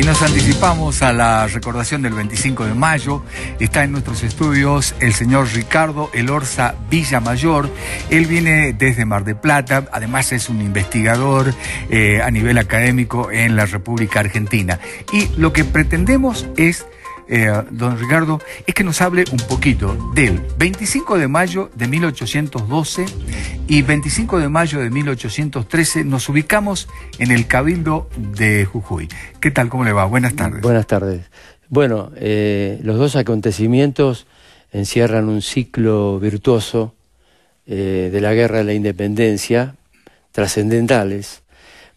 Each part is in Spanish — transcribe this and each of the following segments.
Y nos anticipamos a la recordación del 25 de mayo. Está en nuestros estudios el señor Ricardo Elorza Villamayor. Él viene desde Mar de Plata, además es un investigador eh, a nivel académico en la República Argentina. Y lo que pretendemos es eh, don Ricardo, es que nos hable un poquito del 25 de mayo de 1812 y 25 de mayo de 1813. Nos ubicamos en el Cabildo de Jujuy. ¿Qué tal? ¿Cómo le va? Buenas tardes. Buenas tardes. Bueno, eh, los dos acontecimientos encierran un ciclo virtuoso eh, de la guerra de la independencia, trascendentales,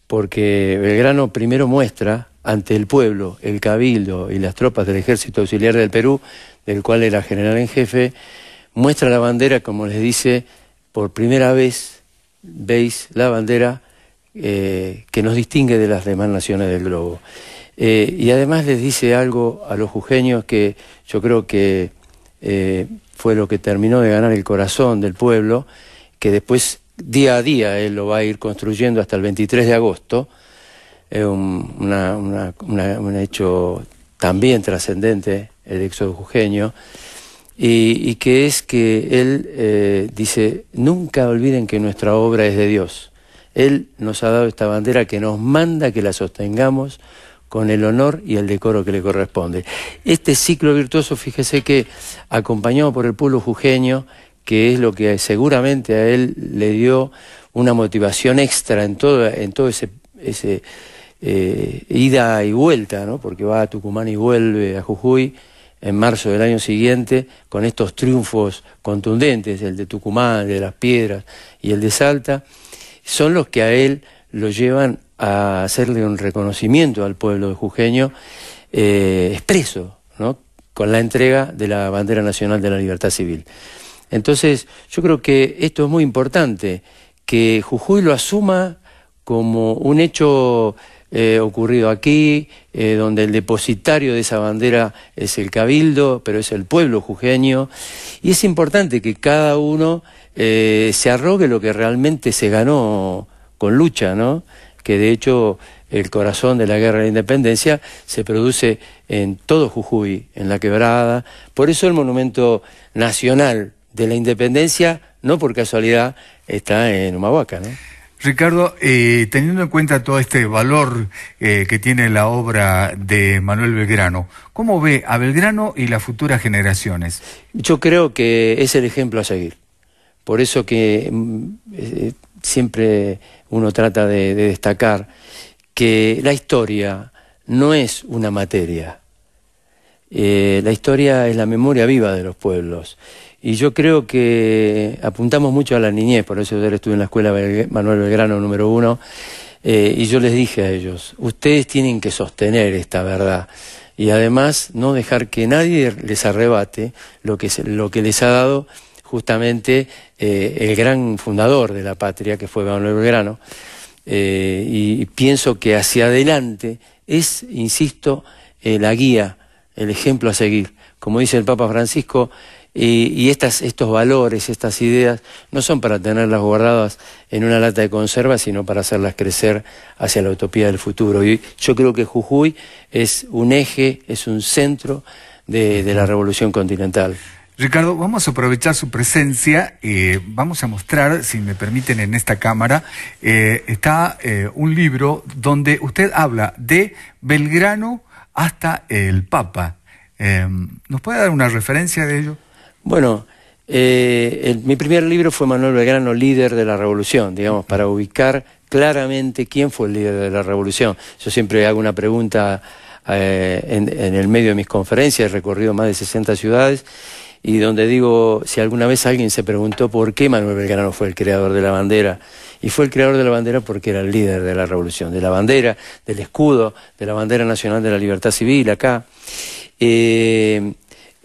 porque Belgrano primero muestra ante el pueblo, el cabildo y las tropas del Ejército Auxiliar del Perú, del cual era general en jefe, muestra la bandera, como les dice, por primera vez veis la bandera eh, que nos distingue de las demás naciones del globo. Eh, y además les dice algo a los jujeños que yo creo que eh, fue lo que terminó de ganar el corazón del pueblo, que después día a día él lo va a ir construyendo hasta el 23 de agosto, es un, un hecho también trascendente, el éxodo jujeño, y, que es que él eh, dice, nunca olviden que nuestra obra es de Dios. Él nos ha dado esta bandera que nos manda que la sostengamos con el honor y el decoro que le corresponde. Este ciclo virtuoso, fíjese que acompañado por el pueblo jujeño, que es lo que seguramente a él le dio una motivación extra en todo, en todo ese ese eh, ida y vuelta, porque va a Tucumán y vuelve a Jujuy en marzo del año siguiente con estos triunfos contundentes, el de Tucumán, el de Las Piedras y el de Salta, son los que a él lo llevan a hacerle un reconocimiento al pueblo de jujeño eh, expreso, ¿no? con la entrega de la bandera nacional de la libertad civil. Entonces, yo creo que esto es muy importante, que Jujuy lo asuma como un hecho eh, ocurrido aquí, eh, donde el depositario de esa bandera es el cabildo, pero es el pueblo jujeño, y es importante que cada uno eh, se arrogue lo que realmente se ganó con lucha, ¿no? que de hecho el corazón de la guerra de la independencia se produce en todo Jujuy, en la quebrada, por eso el monumento nacional de la independencia, no por casualidad, está en Humahuaca. ¿no? Ricardo, eh, teniendo en cuenta todo este valor eh, que tiene la obra de Manuel Belgrano, ¿cómo ve a Belgrano y las futuras generaciones? Yo creo que es el ejemplo a seguir. Por eso que mm, eh, siempre uno trata de, destacar que la historia no es una materia. la historia es la memoria viva de los pueblos. Y yo creo que apuntamos mucho a la niñez, por eso yo estuve en la escuela Manuel Belgrano número uno, eh, y yo les dije a ellos, ustedes tienen que sostener esta verdad y además no dejar que nadie les arrebate lo que, lo que les ha dado justamente eh, el gran fundador de la patria, que fue Manuel Belgrano. Eh, y pienso que hacia adelante es, insisto, la guía, el ejemplo a seguir. Como dice el Papa Francisco, y, estos valores, estas ideas, no son para tenerlas guardadas en una lata de conserva, sino para hacerlas crecer hacia la utopía del futuro. Y yo creo que Jujuy es un eje, es un centro de, la revolución continental. Ricardo, vamos a aprovechar su presencia, eh, vamos a mostrar, si me permiten, en esta cámara, eh, está eh, un libro donde usted habla de Belgrano hasta el Papa. Eh, ¿Nos puede dar una referencia de ello? Bueno, eh, mi primer libro fue Manuel Belgrano, líder de la revolución, digamos, para ubicar claramente quién fue el líder de la revolución. Yo siempre hago una pregunta eh, en, el medio de mis conferencias, he recorrido más de 60 ciudades, y donde digo, si alguna vez alguien se preguntó por qué Manuel Belgrano fue el creador de la bandera, y fue el creador de la bandera porque era el líder de la revolución, de la bandera, del escudo, de la bandera nacional de la libertad civil acá. Eh,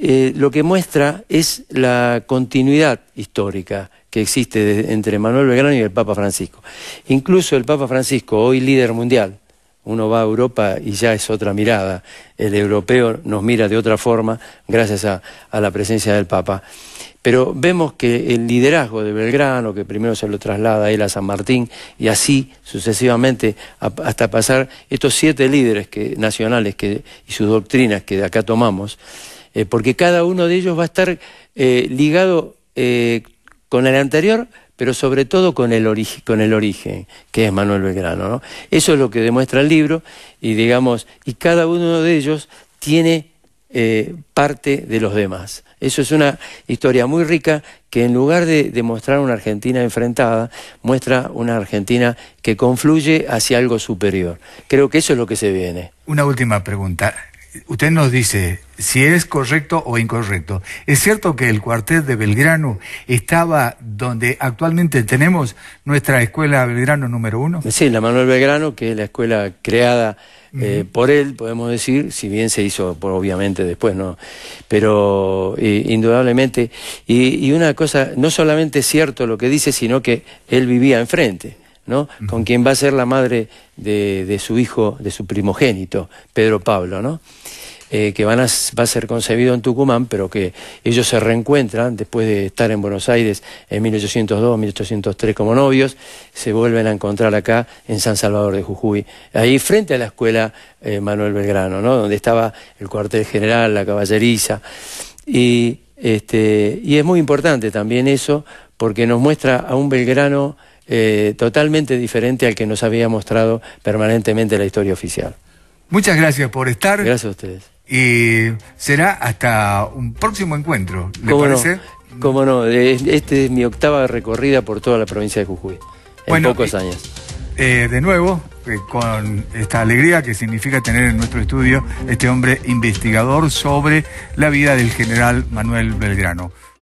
eh, lo que muestra es la continuidad histórica que existe entre Manuel Belgrano y el Papa Francisco. Incluso el Papa Francisco, hoy líder mundial, uno va a Europa y ya es otra mirada, el europeo nos mira de otra forma gracias a, la presencia del Papa. Pero vemos que el liderazgo de Belgrano, que primero se lo traslada a él a San Martín, y así sucesivamente hasta pasar estos siete líderes nacionales que, y sus doctrinas que de acá tomamos, eh, porque cada uno de ellos va a estar eh, ligado eh, con el anterior, pero sobre todo con el, origen, con el origen, que es Manuel Belgrano. Eso es lo que demuestra el libro, y digamos, y cada uno de ellos tiene parte de los demás. Eso es una historia muy rica que en lugar de, demostrar una Argentina enfrentada, muestra una Argentina que confluye hacia algo superior. Creo que eso es lo que se viene. Una última pregunta. Usted nos dice, si es correcto o incorrecto. Es cierto que el cuartel de Belgrano estaba donde actualmente tenemos nuestra escuela Belgrano número uno. Sí, la Manuel Belgrano, que es la escuela creada eh, por él, podemos decir, si bien se hizo obviamente después, ¿no? Pero eh, indudablemente, y, una cosa, no solamente es cierto lo que dice, sino que él vivía enfrente. ¿no? con quien va a ser la madre de su hijo, de su primogénito, Pedro Pablo. ¿no? Eh, que va a ser concebido en Tucumán, pero que ellos se reencuentran después de estar en Buenos Aires en 1802, 1803 como novios, se vuelven a encontrar acá en San Salvador de Jujuy, ahí frente a la escuela eh, Manuel Belgrano, ¿no? donde estaba el cuartel general, la caballeriza. Y, este, y es muy importante también eso porque nos muestra a un Belgrano eh, totalmente diferente al que nos había mostrado permanentemente la historia oficial. Muchas gracias por estar. Gracias a ustedes. Y será hasta un próximo encuentro, ¿le parece? No, cómo no, eh, este es mi octava recorrida por toda la provincia de Jujuy, en bueno, pocos eh, años. Eh, de nuevo, con esta alegría que significa tener en nuestro estudio este hombre investigador sobre la vida del general Manuel Belgrano.